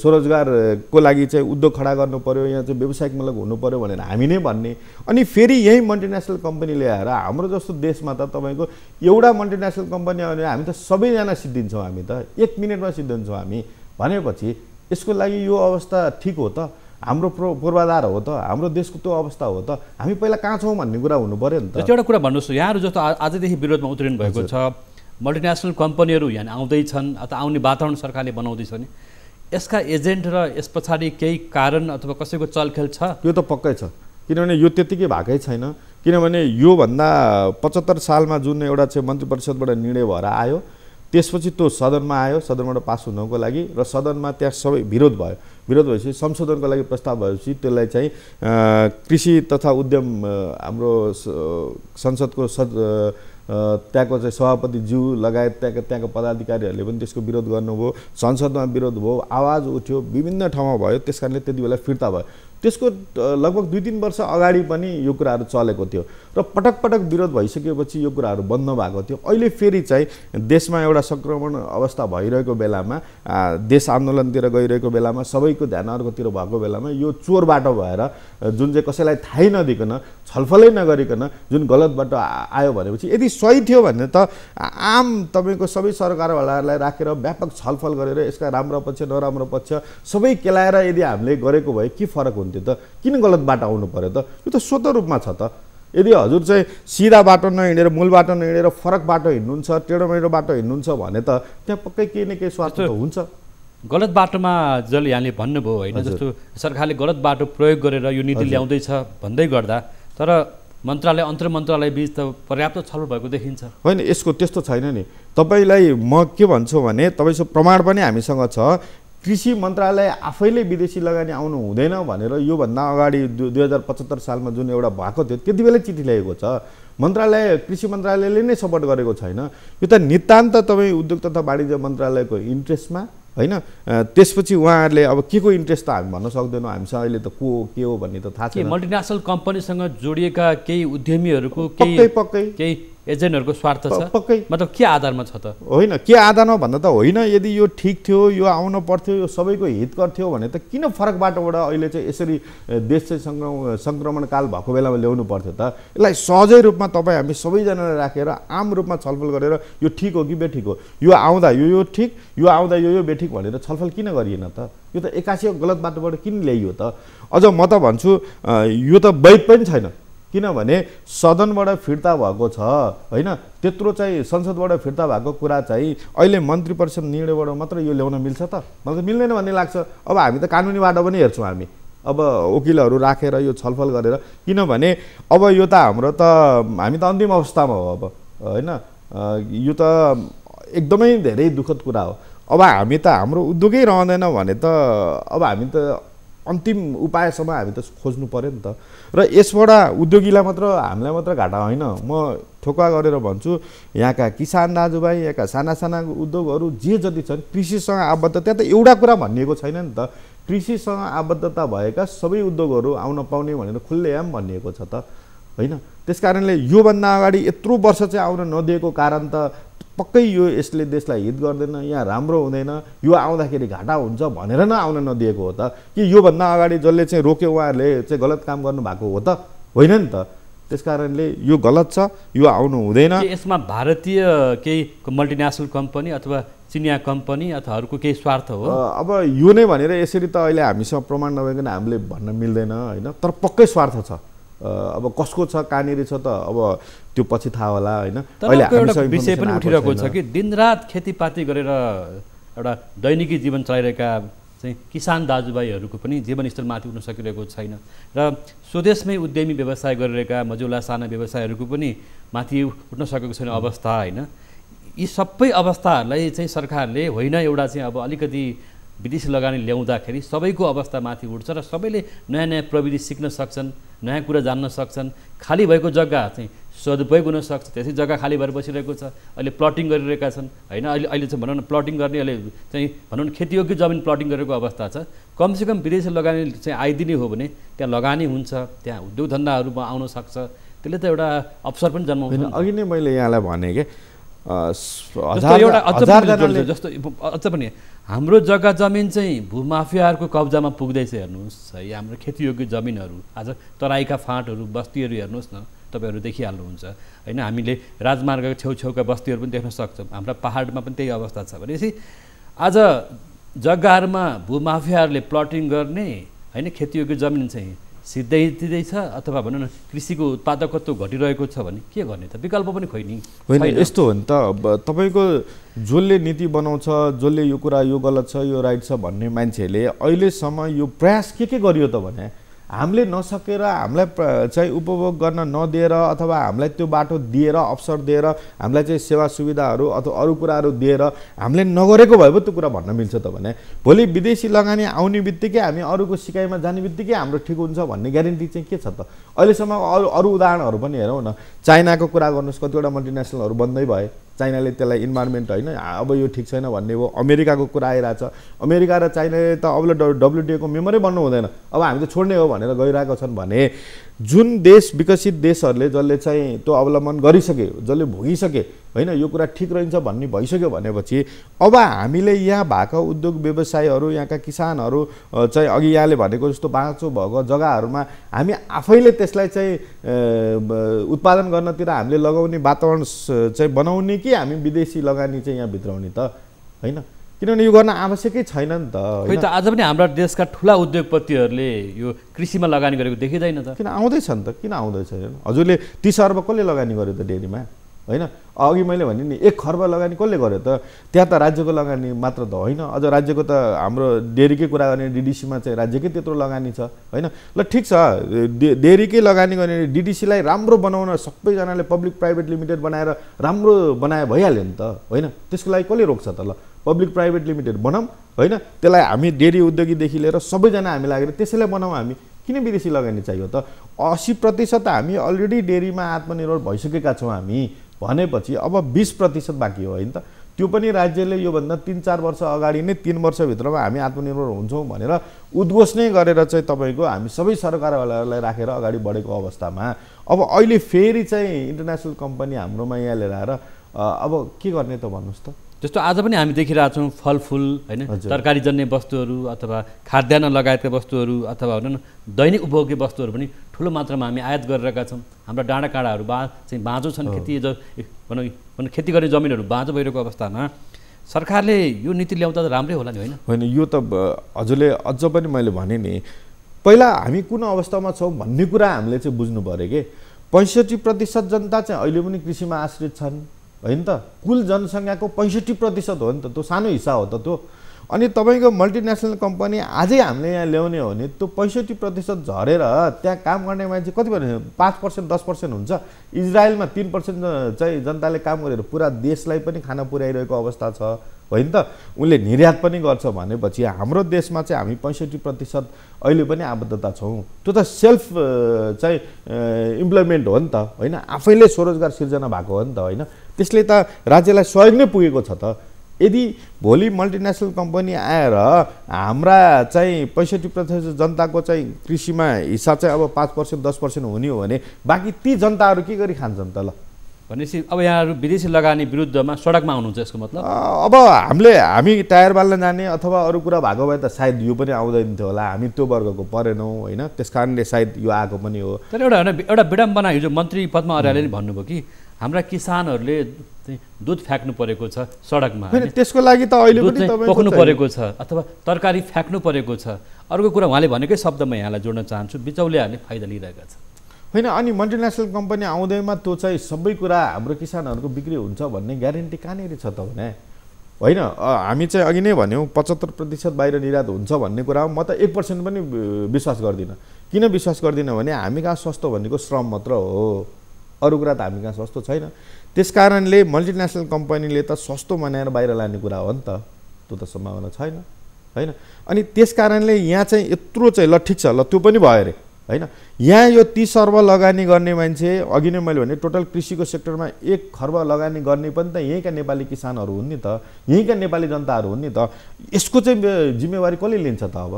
स्वरोजगारको लागि चाहिँ उद्योग खडा गर्नु पऱ्यो यहाँ चाहिँ व्यवसायिकमूलक हुनु पऱ्यो भनेर हामी नै भन्ने अनि फेरि यहीँ मल्टिनेसनल कम्पनी ल्याएर हाम्रो जस्तो देशमा त तपाईँको एउटा मल्टिनेसनल कम्पनी आयो हामी त सबैजना सिद्धिन्छौँ हामी त एक मिनटमा सिद्धिन्छौँ हामी भनेपछि यसको लागि यो अवस्था ठिक हो त हाम्रो प्रो पूर्वाधार हो त हाम्रो देशको त्यो अवस्था हो त हामी पहिला कहाँ छौँ भन्ने कुरा हुनु पऱ्यो नि त एउटा कुरा भन्नुहोस् यहाँहरू जस्तो आजदेखि विरोधमा उत्रिनु भएको छ मल्टिनेसनल कम्पनीहरू यहाँ आउँदैछन् अथवा आउने वातावरण सरकारले बनाउँदैछ भने यसका एजेन्ट र यस पछाडि केही कारण अथवा कसैको चलखेल छ यो त पक्कै छ किनभने यो त्यत्तिकै भएकै छैन किनभने योभन्दा पचहत्तर सालमा जुन एउटा चाहिँ मन्त्री परिषदबाट निर्णय भएर आयो त्यसपछि त्यो सदनमा आयो सदनबाट पास हुनको लागि र सदनमा त्यहाँ सबै विरोध भयो विरोध भएपछि संशोधनको लागि प्रस्ताव भएपछि त्यसलाई चाहिँ कृषि तथा उद्यम हाम्रो संसदको सद त्यहाँको चाहिँ सभापति ज्यू लगायत त्यहाँका त्यहाँको पदाधिकारीहरूले पनि त्यसको विरोध गर्नुभयो संसदमा विरोध भयो आवाज उठ्यो विभिन्न ठाउँमा भयो त्यस कारणले त्यति बेला फिर्ता भयो त्यसको लगभग दुई तिन वर्ष अगाडि पनि यो कुराहरू चलेको थियो र पटक पटक विरोध भइसकेपछि यो कुराहरू बन्द भएको थियो अहिले फेरि चाहिँ देशमा एउटा सङ्क्रमण अवस्था भइरहेको बेलामा देश आन्दोलनतिर गइरहेको बेलामा सबैको ध्यान अर्कोतिर भएको बेलामा यो चोरबाट भएर जुन चाहिँ कसैलाई थाहै नदिकन छलफलै नगरिकन जुन गलत बाटो आयो भनेपछि यदि सही थियो भने त आम तपाईँको सबै सरकारवालाहरूलाई राखेर व्यापक छलफल गरेर यसका राम्रो पक्ष नराम्रो पक्ष सबै केलाएर यदि हामीले गरेको भए के फरक हुन्थ्यो त किन गलत बाटो आउनु पऱ्यो त यो त स्वत रूपमा छ त यदि हजुर चाहिँ सिधा बाटो नहिँडेर मूल बाटो नहिँडेर फरक बाटो हिँड्नुहुन्छ टेढो मेढो बाटो हिँड्नुहुन्छ भने त त्यहाँ पक्कै केही न केही स्वार्थ हुन्छ गलत बाटोमा जसले यहाँले भन्नुभयो होइन जस्तो सरकारले गलत बाटो प्रयोग गरेर यो नीति ल्याउँदैछ भन्दै गर्दा तर मन्त्रालय अन्तर मन्त्रालय बिच त पर्याप्त छलफल भएको देखिन्छ होइन यसको त्यस्तो छैन नि तपाईँलाई म के भन्छु भने तपाईँसँग प्रमाण पनि हामीसँग छ कृषि मन्त्रालय आफैले विदेशी लगानी आउनु हुँदैन भनेर योभन्दा अगाडि दुई हजार पचहत्तर सालमा जुन एउटा भएको थियो त्यति बेलै चिठी ल्याएको छ मन्त्रालय कृषि मन्त्रालयले नै सपोर्ट गरेको छैन यो त नितान्त तपाईँ उद्योग तथा वाणिज्य मन्त्रालयको इन्ट्रेस्टमा होइन त्यसपछि उहाँहरूले अब के को इन्ट्रेस्ट त हामी भन्न सक्दैनौँ हामीसँग अहिले त को के हो भन्ने त थाहा छ मल्टिनेसनल कम्पनीसँग जोडिएका केही उद्यमीहरूको केही पक्कै केही एजेन्टहरूको स्वार्थ छ पक्कै मतलब के आधारमा छ त होइन के आधारमा भन्दा त होइन यदि यो ठिक थियो यो आउनु पर्थ्यो यो सबैको हित गर्थ्यो भने त किन फरक बाटोबाट अहिले चाहिँ यसरी देश चाहिँ सङ्क्र सङ्क्रमणकाल भएको बेलामा ल्याउनु पर्थ्यो त यसलाई सहजै रूपमा तपाईँ हामी सबैजनालाई राखेर आम रूपमा छलफल गरेर यो ठिक हो कि बेठिक हो यो आउँदा यो यो ठिक यो आउँदा यो यो बेठिक भनेर छलफल किन गरिएन त यो त एकासी गलत बाटोबाट किन ल्याइयो त अझ म त भन्छु यो त वैध पनि छैन किनभने सदनबाट फिर्ता भएको छ होइन त्यत्रो चाहिँ संसदबाट फिर्ता भएको कुरा चाहिँ अहिले मन्त्री परिषद निर्णयबाट मात्र यो ल्याउन मिल्छ त मलाई त मिल्दैन भन्ने लाग्छ अब हामी त कानुनी बाटो पनि हेर्छौँ हामी अब वकिलहरू राखेर यो छलफल गरेर किनभने अब यो त हाम्रो त हामी त अन्तिम अवस्थामा हो अब होइन यो त एकदमै धेरै दुःखद कुरा हो अब हामी त हाम्रो उद्योगै रहँदैन भने त अब हामी त अन्तिम उपायसम्म हामी त खोज्नु पऱ्यो नि त र यसबाट उद्योगीलाई मात्र हामीलाई मात्र घाटा होइन म ठोक्वा गरेर भन्छु यहाँका किसान दाजुभाइ यहाँका साना साना उद्योगहरू जे जति छन् कृषिसँग आबद्ध त्यहाँ त एउटा कुरा भनिएको छैन नि त कृषिसँग आबद्धता भएका सबै उद्योगहरू आउन पाउने भनेर खुल्लेआम भनिएको छ त होइन त्यस कारणले योभन्दा अगाडि यत्रो वर्ष चाहिँ आउन नदिएको कारण त पक्कै यो यसले देशलाई हित गर्दैन यहाँ राम्रो हुँदैन यो आउँदाखेरि घाटा हुन्छ भनेर नै आउन नदिएको हो त कि योभन्दा अगाडि जसले चाहिँ रोक्यो उहाँहरूले चाहिँ गलत काम गर्नु भएको हो त होइन नि त त्यस कारणले यो गलत छ यो आउनु हुँदैन यसमा भारतीय केही मल्टिनेसनल कम्पनी अथवा चिनिया कम्पनी अथवा अरूको केही स्वार्थ हो अब यो नै भनेर यसरी त अहिले हामीसँग प्रमाण नभइकन हामीले भन्न मिल्दैन होइन तर पक्कै स्वार्थ छ अब कसको छ कहाँनिर छ त अब त्यो पछि थाहा होला होइन विषय पनि उठिरहेको छ कि दिनरात खेतीपाती गरेर एउटा दैनिकी जीवन चलाइरहेका चाहिँ किसान दाजुभाइहरूको पनि जीवनस्तर माथि उठ्न सकिरहेको छैन र स्वदेशमै उद्यमी व्यवसाय गरिरहेका मजुला साना व्यवसायहरूको पनि माथि उठ्न सकेको छैन अवस्था होइन यी सबै अवस्थाहरूलाई चाहिँ सरकारले होइन एउटा चाहिँ अब अलिकति विदेशी लगानी ल्याउँदाखेरि सबैको अवस्था माथि उठ्छ र सबैले नयाँ नयाँ प्रविधि सिक्न सक्छन् नयाँ कुरा जान्न सक्छन् खाली भएको जग्गा चाहिँ सदुपयोग हुनसक्छ त्यसै जग्गा खाली भएर बसिरहेको छ अहिले प्लटिङ गरिरहेका छन् होइन अहिले अहिले चाहिँ भनौँ न प्लटिङ गर्ने अहिले चाहिँ भनौँ न खेतीयोग्य जमिन प्लटिङ गरेको अवस्था छ कमसेकम विदेशी लगानी चाहिँ आइदिने हो भने त्यहाँ लगानी हुन्छ त्यहाँ उद्योग धन्दाहरूमा आउन सक्छ त्यसले त एउटा अवसर पनि जन्माउँदैन अघि नै मैले यहाँलाई भने क्या जस्तो अझ पनि हाम्रो जग्गा जमिन चाहिँ भूमाफियाहरूको कब्जामा पुग्दैछ हेर्नुहोस् है हाम्रो खेतीयोग्य जमिनहरू आज तराईका फाँटहरू बस्तीहरू हेर्नुहोस् न तपाईँहरू देखिहाल्नुहुन्छ होइन हामीले राजमार्गको छेउछेउका बस्तीहरू पनि देख्न सक्छौँ हाम्रा पाहाडमा पनि त्यही अवस्था छ भनेपछि आज जग्गाहरूमा भूमाफियाहरूले प्लटिङ गर्ने होइन खेतीयोग्य जमिन चाहिँ सिद्धाइँदै छ अथवा भनौँ न कृषिको उत्पादकत्व घटिरहेको छ भने के गर्ने त विकल्प पनि खोइ नि होइन यस्तो हो नि त तपाईँको जसले नीति बनाउँछ जसले यो कुरा यो गलत छ यो राइट छ भन्ने मान्छेहरूले अहिलेसम्म यो प्रयास के के गरियो त भने हामीले नसकेर हामीलाई चाहिँ उपभोग गर्न नदिएर अथवा हामीलाई त्यो बाटो दिएर अवसर दिएर हामीलाई चाहिँ सेवा सुविधाहरू अथवा अरू कुराहरू दिएर हामीले नगरेको भए पो त्यो कुरा भन्न मिल्छ त भने भोलि विदेशी लगानी आउने बित्तिकै हामी अरूको सिकाइमा जाने बित्तिकै हाम्रो ठिक हुन्छ भन्ने ग्यारेन्टी चाहिँ के छ त अहिलेसम्म अरू अरू उदाहरणहरू पनि हेरौँ न चाइनाको कुरा गर्नुहोस् कतिवटा मल्टिनेसनलहरू बन्दै भए चाइनाले त्यसलाई इन्भाइरोमेन्ट होइन अब यो ठिक छैन भन्ने हो अमेरिकाको कुरा आइरहेको छ अमेरिका र चाइनाले त अब डब्लुडिएको मेम्बरै बन्नु हुँदैन अब हामी त छोड्ने हो भनेर गइरहेको छन् भने जुन देश विकसित देशहरूले जसले चाहिँ त्यो अवलम्बन गरिसके जसले भोगिसके होइन यो कुरा ठिक रहन्छ भन्ने भइसक्यो भनेपछि अब हामीले यहाँ भएका उद्योग व्यवसायहरू यहाँका किसानहरू चाहिँ अघि यहाँले भनेको जस्तो बाँचो भएको जग्गाहरूमा हामी आफैले त्यसलाई चाहिँ उत्पादन गर्नतिर हामीले लगाउने वातावरण चाहिँ बनाउने कि हामी विदेशी लगानी चाहिँ यहाँ भित्राउने त होइन किनभने यो गर्न आवश्यकै छैन नि त खै त आज पनि हाम्रा देशका ठुला उद्योगपतिहरूले यो कृषिमा लगानी गरेको देखिँदैन त किन आउँदैछ नि त किन आउँदैछ हजुरले तिस अर्ब कसले लगानी गर्यो त डेरीमा होइन अघि मैले भने नि एक खर्ब लगानी कसले गर्यो त त्यहाँ त राज्यको लगानी मात्र त होइन अझ राज्यको त हाम्रो डेरीकै कुरा गर्ने डिडिसीमा चाहिँ राज्यकै त्यत्रो लगानी छ होइन ल ठिक छ डेरीकै लगानी गर्ने डिडिसीलाई राम्रो बनाउन सबैजनाले पब्लिक प्राइभेट लिमिटेड बनाएर राम्रो बनाए भइहाल्यो नि त होइन त्यसको लागि कसले रोक्छ त ल पब्लिक प्राइभेट लिमिटेड बनाऊँ होइन त्यसलाई हामी डेरी उद्योगीदेखि लिएर सबैजना हामी लागेर त्यसैलाई बनाऊँ हामी किन विदेशी लगानी चाहियो त असी प्रतिशत हामी अलरेडी डेरीमा आत्मनिर्भर भइसकेका छौँ हामी भनेपछि अब बिस प्रतिशत बाँकी हो होइन त त्यो पनि राज्यले योभन्दा तिन चार वर्ष अगाडि नै तिन वर्षभित्रमा हामी आत्मनिर्भर हुन्छौँ भनेर उद्घोष नै गरेर चाहिँ तपाईँको हामी सबै सरकारवालाहरूलाई राखेर अगाडि बढेको अवस्थामा अब अहिले फेरि चाहिँ इन्टरनेसनल कम्पनी हाम्रोमा यहाँ लिएर आएर अब के गर्ने त भन्नुहोस् त जस्तो आज पनि हामी देखिरहेछौँ फलफुल होइन तरकारी जन्ने वस्तुहरू अथवा खाद्यान्न लगायतका वस्तुहरू अथवा भनौँ न दैनिक उपभोग्य वस्तुहरू पनि ठुलो मात्रामा हामी आयात गरिरहेका छौँ हाम्रा काँडाहरू बा चाहिँ बाँझो छन् खेती भनौँ खेती गर्ने जमिनहरू बाँझो भइरहेको अवस्थामा सरकारले यो नीति ल्याउँदा त राम्रै होला नि होइन होइन यो त हजुरले अझ पनि मैले भने नि पहिला हामी कुन अवस्थामा छौँ भन्ने कुरा हामीले चाहिँ बुझ्नु पऱ्यो कि पैँसठी प्रतिशत जनता चाहिँ अहिले पनि कृषिमा आश्रित छन् होइन त कुल जनसङ्ख्याको पैँसठी प्रतिशत हो नि त त्यो सानो हिस्सा हो त त्यो अनि तपाईँको मल्टिनेसनल कम्पनी आजै हामीले यहाँ ल्याउने हो भने त्यो पैँसठी प्रतिशत झरेर त्यहाँ काम गर्ने मान्छे कति पर्सेन्ट पाँच पर्सेन्ट दस पर्सेन्ट हुन्छ इजरायलमा तिन पर्सेन्ट चाहिँ जनताले काम गरेर पुरा देशलाई पनि खाना पुर्याइरहेको अवस्था छ होइन त उनले निर्यात पनि गर्छ भनेपछि हाम्रो देशमा चाहिँ हामी पैँसठी प्रतिशत अहिले पनि आबद्धता छौँ त्यो त सेल्फ चाहिँ इम्प्लोइमेन्ट हो नि त होइन आफैले स्वरोजगार सिर्जना भएको हो नि त होइन त्यसले त राज्यलाई सहयोग नै पुगेको छ त यदि भोलि मल्टिनेसनल कम्पनी आएर हाम्रा चाहिँ पैँसठी प्रतिशत जनताको चाहिँ कृषिमा हिस्सा चाहिँ अब पाँच पर्सेन्ट दस पर्सेन्ट हुने हो भने बाँकी ती जनताहरू के गरी खान्छन् त ल भनेपछि अब यहाँहरू विदेशी लगानी विरुद्धमा सडकमा आउनुहुन्छ यसको मतलब अब हामीले हामी टायर बाल्न जाने अथवा अरू कुरा भएको भए त सायद यो पनि आउँदैन थियो होला हामी त्यो वर्गको परेनौँ होइन त्यस कारणले सायद यो आएको पनि हो तर एउटा होइन एउटा विडम्बना हिजो मन्त्री पद्मा अर्यालले नि भन्नुभयो कि हाम्रा किसानहरूले दुध फ्याँक्नु परेको छ सडकमा त्यसको लागि त अहिले दुध पोख्नु परेको छ अथवा तरकारी फ्याँक्नु परेको छ अर्को कुरा उहाँले भनेकै शब्दमा यहाँलाई जोड्न चाहन्छु बिचौलियाहरूले फाइदा लिइरहेका छन् होइन अनि मल्टिनेसनल कम्पनी आउँदैमा त्यो चाहिँ सबै कुरा हाम्रो किसानहरूको बिक्री हुन्छ भन्ने ग्यारेन्टी कहाँनिर छ त भने होइन हामी चाहिँ अघि नै भन्यौँ पचहत्तर प्रतिशत बाहिर निर्यात हुन्छ भन्ने कुरा म त एक पर्सेन्ट पनि विश्वास गर्दिनँ किन विश्वास गर्दिनँ भने हामी कहाँ सस्तो भनेको श्रम मात्र हो अरू कुरा त हामी कहाँ सस्तो छैन त्यस कारणले मल्टिनेसनल कम्पनीले त सस्तो मनाएर बाहिर लाने कुरा हो नि त त्यो त सम्भावना छैन होइन अनि त्यस कारणले यहाँ चाहिँ यत्रो चाहिँ ल ठिक छ ल त्यो पनि भयो अरे होइन यहाँ यो तिस अर्ब लगानी गर्ने मान्छे अघि नै मैले भने टोटल कृषिको सेक्टरमा एक खर्ब लगानी गर्ने पनि त यहीँका नेपाली किसानहरू हुन् नि त यहीँका नेपाली जनताहरू हुन् नि त यसको चाहिँ जिम्मेवारी कसले लिन्छ त अब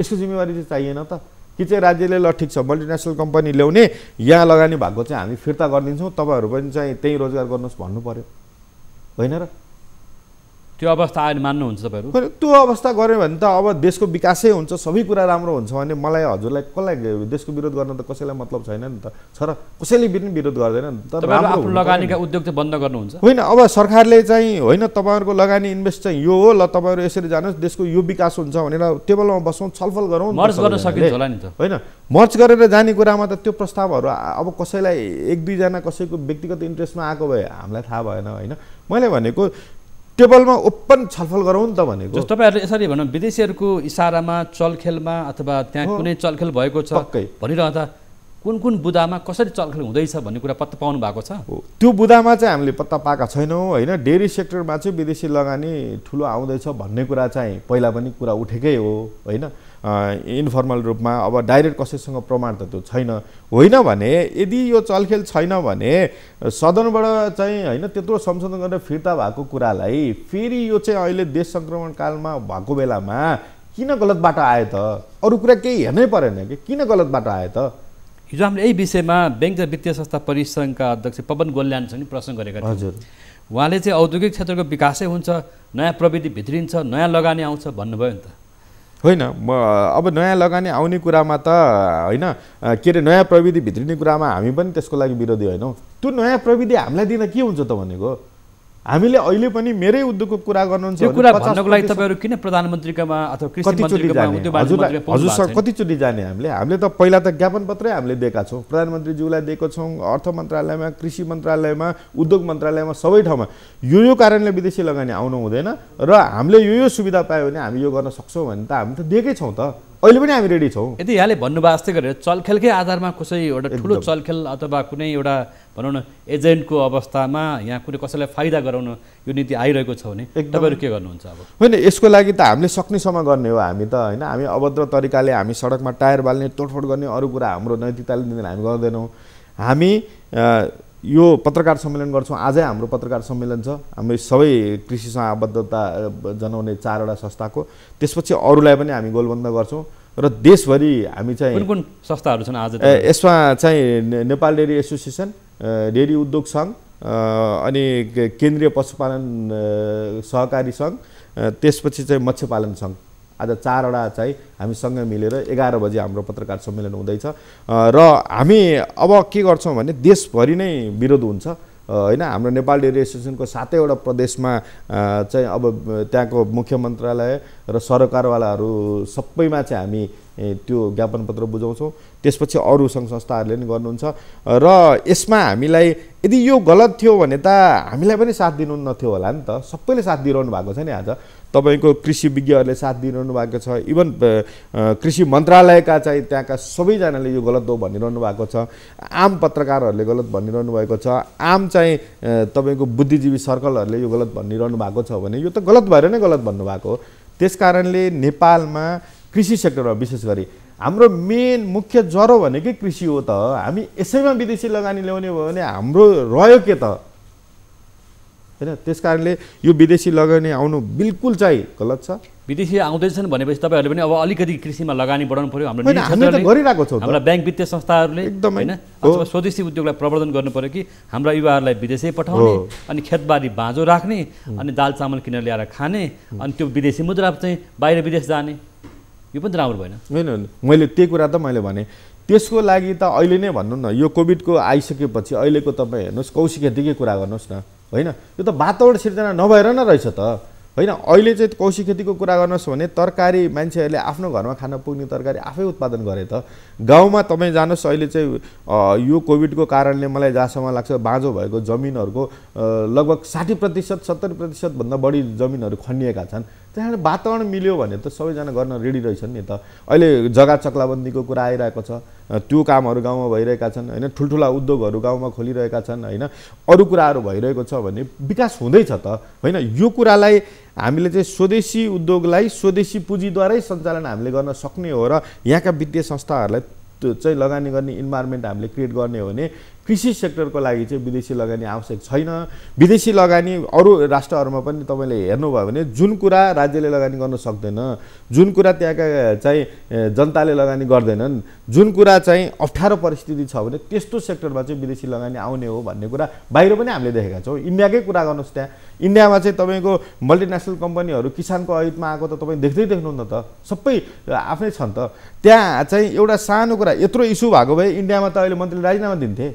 यसको जिम्मेवारी चाहिँ चाहिएन त कि चाहिँ राज्यले ल ठिक छ मल्टिनेसनल कम्पनी ल्याउने यहाँ लगानी भएको चाहिँ हामी फिर्ता गरिदिन्छौँ तपाईँहरू पनि चाहिँ त्यहीँ रोजगार गर्नुहोस् भन्नु पऱ्यो होइन र त्यो अवस्था अहिले मान्नुहुन्छ तपाईँहरू त्यो अवस्था गऱ्यो भने त अब देशको विकासै हुन्छ सबै कुरा राम्रो हुन्छ भने मलाई हजुरलाई कसलाई देशको विरोध गर्न त कसैलाई मतलब छैन नि त छ र कसैले पनि विरोध गर्दैन नि त आफ्नो लगानीका उद्योग चाहिँ बन्द गर्नुहुन्छ होइन अब सरकारले चाहिँ होइन तपाईँहरूको लगानी इन्भेस्ट चाहिँ यो हो ल तपाईँहरू यसरी जानुहोस् देशको यो विकास हुन्छ भनेर टेबलमा बसौँ छलफल गरौँ मर्च गर्न सकिन्छ होला नि त होइन मर्च गरेर जाने कुरामा त त्यो प्रस्तावहरू अब कसैलाई एक दुईजना कसैको व्यक्तिगत इन्ट्रेस्टमा आएको भए हामीलाई थाहा भएन होइन मैले भनेको टेबलमा ओपन छलफल गरौँ नि त भनेको तपाईँहरूले यसरी भनौँ विदेशीहरूको इसारामा चलखेलमा अथवा त्यहाँ कुनै चलखेल भएको छ भनिरहँदा कुन कुन बुदामा कसरी चलखेल हुँदैछ भन्ने कुरा पत्ता पाउनु भएको छ त्यो बुदामा चाहिँ हामीले पत्ता पाएका छैनौँ होइन डेरी सेक्टरमा चाहिँ विदेशी लगानी ठुलो आउँदैछ भन्ने कुरा चाहिँ पहिला पनि कुरा उठेकै हो होइन इन्फर्मल रूपमा अब डाइरेक्ट कसैसँग प्रमाण त त्यो छैन होइन भने यदि यो चलखेल छैन भने सदनबाट चाहिँ होइन त्यत्रो संशोधन गरेर फिर्ता भएको कुरालाई फेरि यो चाहिँ अहिले देश सङ्क्रमणकालमा भएको बेलामा किन गलत बाटो आयो त अरू कुरा केही हेर्नै परेन कि किन गलत बाटो आयो त हिजो हामीले यही विषयमा ब्याङ्क र वित्तीय संस्था परिसङ्घका अध्यक्ष पवन गोल्यानसँग प्रश्न गरेका थिए हजुर उहाँले चाहिँ औद्योगिक क्षेत्रको विकासै हुन्छ नयाँ प्रविधि भित्रिन्छ नयाँ लगानी आउँछ भन्नुभयो नि त होइन म अब नयाँ लगानी आउने कुरामा त होइन के अरे नयाँ प्रविधि भित्रिने कुरामा हामी पनि त्यसको लागि विरोधी होइनौँ त्यो नयाँ प्रविधि हामीलाई दिन के हुन्छ त भनेको हामीले अहिले पनि मेरै उद्योगको कुरा गर्नुहुन्छ यो कुरा भन्नको लागि तपाईँहरू किन प्रधानमन्त्रीकामा अथवा कृषि हजुर कतिचोटि जाने हामीले हामीले त पहिला त ज्ञापन पत्रै हामीले दिएका छौँ प्रधानमन्त्रीज्यूलाई दिएको छौँ अर्थ मन्त्रालयमा कृषि मन्त्रालयमा उद्योग मन्त्रालयमा सबै ठाउँमा यो यो कारणले विदेशी लगानी आउनु हुँदैन र हामीले यो यो सुविधा पायो भने हामी यो गर्न सक्छौँ भने त हामी त दिएकै छौँ त अहिले पनि हामी रेडी छौँ यदि यहाँले भन्नुभयो जस्तै गरेर चलखेलकै आधारमा कसै एउटा ठुलो चलखेल अथवा कुनै एउटा भनौँ न एजेन्टको अवस्थामा यहाँ कुनै कसैलाई फाइदा गराउन यो नीति आइरहेको छ भने तपाईँहरू के गर्नुहुन्छ अब होइन यसको लागि त हामीले सक्नेसम्म गर्ने हो हामी त होइन हामी अभद्र तरिकाले हामी सडकमा टायर बाल्ने तोडफोड गर्ने अरू कुरा हाम्रो नैतिकताले दिँदैन हामी गर्दैनौँ हामी यो पत्रकार सम्मेलन गर्छौँ आजै हाम्रो पत्रकार सम्मेलन छ हाम्रो सबै कृषिसँग आबद्धता जनाउने चारवटा संस्थाको त्यसपछि अरूलाई पनि हामी गोलबन्द गर्छौँ र देशभरि हामी चाहिँ कुन कुन संस्थाहरू छन् आज यसमा चाहिँ नेपाल डेरी एसोसिएसन डेरी उद्योग सङ्घ अनि केन्द्रीय पशुपालन सहकारी सङ्घ त्यसपछि चाहिँ मत्स्यपालन सङ्घ आज चारवटा चाहिँ हामीसँग मिलेर एघार बजी हाम्रो पत्रकार सम्मेलन हुँदैछ र हामी अब के गर्छौँ भने देशभरि नै विरोध हुन्छ होइन हाम्रो नेपाल डेरी एसोसिएसनको सातैवटा प्रदेशमा चाहिँ अब त्यहाँको मुख्य मन्त्रालय र सरकारवालाहरू सबैमा चाहिँ हामी त्यो ज्ञापन पत्र बुझाउँछौँ त्यसपछि अरू सङ्घ संस्थाहरूले पनि गर्नुहुन्छ र यसमा हामीलाई यदि यो गलत थियो भने त हामीलाई पनि साथ दिनु नथ्यो होला नि त सबैले साथ दिइरहनु भएको छ नि आज तपाईँको कृषि विज्ञहरूले साथ दिइरहनु भएको छ इभन कृषि मन्त्रालयका चाहिँ त्यहाँका सबैजनाले यो गलत हो भनिरहनु भएको छ आम पत्रकारहरूले गलत भनिरहनु भएको छ आम चाहिँ तपाईँको बुद्धिजीवी सर्कलहरूले यो गलत भनिरहनु भएको छ भने यो त गलत भएर नै गलत भन्नुभएको हो त्यस कारणले नेपालमा कृषि सेक्टरमा विशेष गरी हाम्रो मेन मुख्य ज्वरो भनेकै कृषि हो त हामी यसैमा विदेशी लगानी ल्याउने भयो भने हाम्रो रह्यो के त होइन त्यस कारणले यो विदेशी लगानी आउनु बिल्कुल चाहिँ गलत छ विदेशी आउँदैछन् भनेपछि तपाईँहरूले पनि अब अलिकति कृषिमा लगानी बढाउनु पऱ्यो हाम्रो गरिरहेको छौँ हाम्रा ब्याङ्क वित्तीय संस्थाहरूले एकदम होइन स्वदेशी उद्योगलाई प्रवर्धन गर्नु पऱ्यो कि हाम्रा युवाहरूलाई विदेशै पठाउने अनि खेतबारी बाँझो राख्ने अनि दाल चामल किनेर ल्याएर खाने अनि त्यो विदेशी मुद्रा चाहिँ बाहिर विदेश जाने यो पनि त राम्रो भएन होइन मैले त्यही कुरा त मैले भने त्यसको लागि त अहिले नै भन्नु न यो कोभिडको आइसकेपछि अहिलेको तपाईँ हेर्नुहोस् खेतीकै कुरा गर्नुहोस् न होइन यो त वातावरण सिर्जना नभएर नै रहेछ त होइन अहिले चाहिँ कौशी खेतीको कुरा गर्नुहोस् भने तरकारी मान्छेहरूले आफ्नो घरमा खान पुग्ने तरकारी आफै उत्पादन गरे त गाउँमा तपाईँ जानुहोस् अहिले चाहिँ यो कोभिडको कारणले मलाई जहाँसम्म लाग्छ बाँझो भएको जमिनहरूको लगभग साठी प्रतिशत सत्तरी प्रतिशतभन्दा बढी जमिनहरू खनिएका छन् त्यहाँ वातावरण मिल्यो भने त सबैजना गर्न रेडी रहेछन् नि त अहिले जग्गा चक्लाबन्दीको कुरा आइरहेको छ त्यो कामहरू गाउँमा भइरहेका छन् होइन ठुल्ठुला उद्योगहरू गाउँमा खोलिरहेका छन् होइन अरू कुराहरू भइरहेको छ भने विकास हुँदैछ त होइन यो कुरालाई हामीले चाहिँ स्वदेशी उद्योगलाई स्वदेशी पुँजीद्वारै सञ्चालन हामीले गर्न सक्ने हो र यहाँका वित्तीय संस्थाहरूलाई चाहिँ लगानी गर्ने इन्भाइरोमेन्ट हामीले क्रिएट गर्ने हो भने कृषि सेक्टरको लागि चाहिँ विदेशी लगानी आवश्यक छैन विदेशी लगानी अरू राष्ट्रहरूमा पनि तपाईँले हेर्नुभयो भने जुन कुरा राज्यले लगानी गर्न सक्दैन जुन कुरा त्यहाँका चाहिँ जनताले लगानी गर्दैनन् जुन कुरा चाहिँ अप्ठ्यारो परिस्थिति छ भने त्यस्तो सेक्टरमा चाहिँ विदेशी लगानी आउने हो भन्ने कुरा बाहिर पनि हामीले देखेका छौँ इन्डियाकै कुरा गर्नुहोस् त्यहाँ इन्डियामा चाहिँ तपाईँको मल्टिनेसनल कम्पनीहरू किसानको ऐतमा आएको त तपाईँ देख्दै देख्नुहुन्न त सबै आफ्नै छन् त त्यहाँ चाहिँ एउटा सानो कुरा यत्रो इस्यु भएको भए इन्डियामा त अहिले मन्त्रीले राजीनामा दिन्थे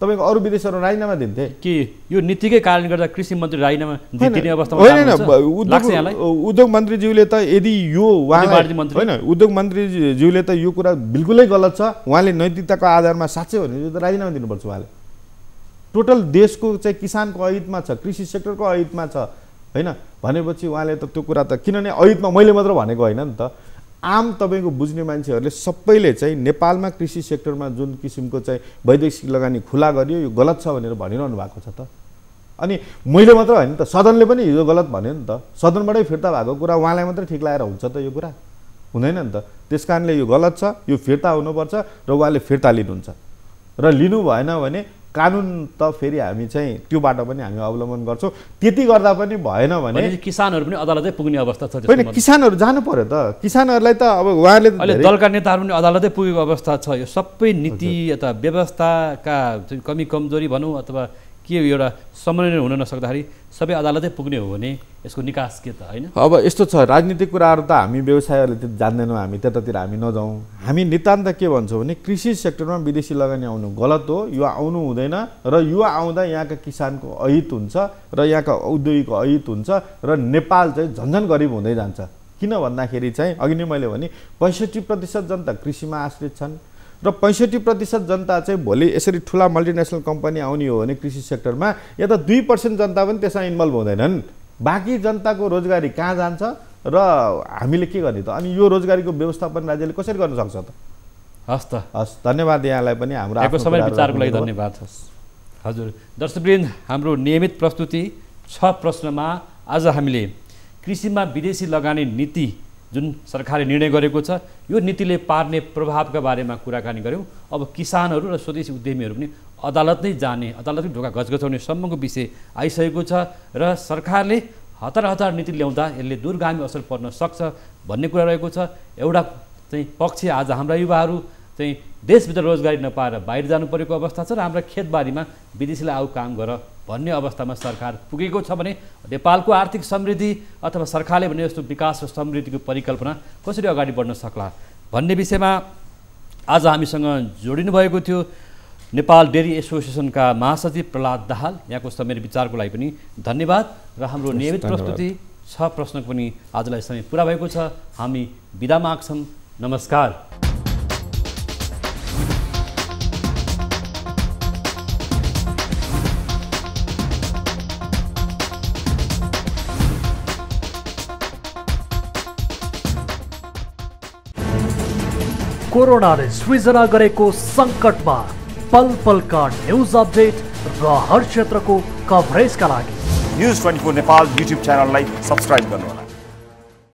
तपाईँको अरू विदेशहरू राजीनामा दिन्थे कि यो नीतिकै कारणले गर्दा कृषि मन्त्री राजीनामा दिने अवस्थामा होइन उद्योग मन्त्रीज्यूले त यदि यो उहाँ होइन उद्योग मन्त्रीज्यूले त यो कुरा बिल्कुलै गलत छ उहाँले नैतिकताको आधारमा साँच्चै हो भने त राजीनामा दिनुपर्छ उहाँले टोटल देशको चाहिँ किसानको अहितमा छ कृषि सेक्टरको अहितमा छ होइन भनेपछि उहाँले त त्यो कुरा त किनभने अहितमा मैले मात्र भनेको होइन नि त आम तपाईँको बुझ्ने मान्छेहरूले सबैले चाहिँ नेपालमा कृषि सेक्टरमा जुन किसिमको चाहिँ वैदेशिक लगानी खुला गरियो यो गलत छ भनेर भनिरहनु भएको छ त अनि मैले मात्र होइन त सदनले पनि हिजो गलत भन्यो नि त सदनबाटै फिर्ता भएको कुरा उहाँलाई मात्रै ठिक लागेर हुन्छ त यो कुरा हुँदैन नि त त्यस कारणले यो गलत छ यो फिर्ता हुनुपर्छ र उहाँले फिर्ता लिनुहुन्छ र लिनु भएन भने कानुन त फेरि हामी चाहिँ त्यो बाटो पनि हामी अवलम्बन गर्छौँ त्यति गर्दा पनि भएन भने किसानहरू पनि अदालतै पुग्ने अवस्था छ होइन किसानहरू जानु पर्यो त किसानहरूलाई त अब उहाँले दलका नेताहरू पनि अदालतै पुगेको अवस्था छ यो सबै नीति यता व्यवस्थाका कमी कमजोरी भनौँ अथवा के एउटा समन्वय हुन नसक्दाखेरि सबै अदालतै पुग्ने हो भने यसको निकास के त होइन अब यस्तो छ राजनीतिक कुराहरू त हामी व्यवसायहरूले त्यति जान्दैनौँ हामी त्यतातिर हामी नजाउँ हामी नितान्त के भन्छौँ भने कृषि सेक्टरमा विदेशी लगानी आउनु गलत हो यो आउनु हुँदैन र यो आउँदा यहाँका किसानको अहित हुन्छ र यहाँका औद्योगिक अहित हुन्छ र नेपाल चाहिँ झन्झन गरिब हुँदै जान्छ किन भन्दाखेरि चाहिँ अघि नै मैले भने पैँसठी प्रतिशत जनता कृषिमा आश्रित छन् र पैँसठी प्रतिशत जनता चाहिँ भोलि यसरी ठुला मल्टिनेसनल कम्पनी आउने हो भने कृषि सेक्टरमा या त दुई पर्सेन्ट जनता पनि त्यसमा इन्भल्भ हुँदैनन् बाँकी जनताको रोजगारी कहाँ जान्छ र हामीले के गर्ने त अनि यो रोजगारीको व्यवस्थापन राज्यले कसरी गर्न सक्छ त हस् त हस् धन्यवाद यहाँलाई पनि हाम्रो समय विचारको लागि धन्यवाद हस् हजुर दर्शकवृन्द हाम्रो नियमित प्रस्तुति छ प्रश्नमा आज हामीले कृषिमा विदेशी लगानी नीति जुन सरकारले निर्णय गरेको छ यो नीतिले पार्ने प्रभावका बारेमा कुराकानी गऱ्यौँ अब किसानहरू र स्वदेशी उद्यमीहरू पनि अदालत नै जाने अदालतकै ढोका घचघचाउने सम्मको विषय आइसकेको छ र सरकारले हतार हतार नीति ल्याउँदा यसले दूरगामी असर पर्न सक्छ भन्ने कुरा रहेको छ एउटा चाहिँ पक्ष आज हाम्रा युवाहरू चाहिँ देशभित्र रोजगारी नपाएर बाहिर जानु परेको अवस्था छ र हाम्रा खेतबारीमा विदेशीलाई आऊ काम गर भन्ने अवस्थामा सरकार पुगेको छ भने नेपालको आर्थिक समृद्धि अथवा सरकारले भने जस्तो विकास र समृद्धिको परिकल्पना कसरी अगाडि बढ्न सक्ला भन्ने विषयमा आज हामीसँग जोडिनु भएको थियो नेपाल डेरी एसोसिएसनका महासचिव प्रहलाद दाहाल यहाँको समय विचारको लागि पनि धन्यवाद र हाम्रो नियमित प्रस्तुति छ प्रश्नको पनि आजलाई समय पुरा भएको छ हामी बिदा माग्छौँ नमस्कार कोरोनाले सृजना गरेको सङ्कटमा पल पल का न्यूज अपडेट र हर कवरेज का लगी news twenty four Nepal YouTube channel subscribe कर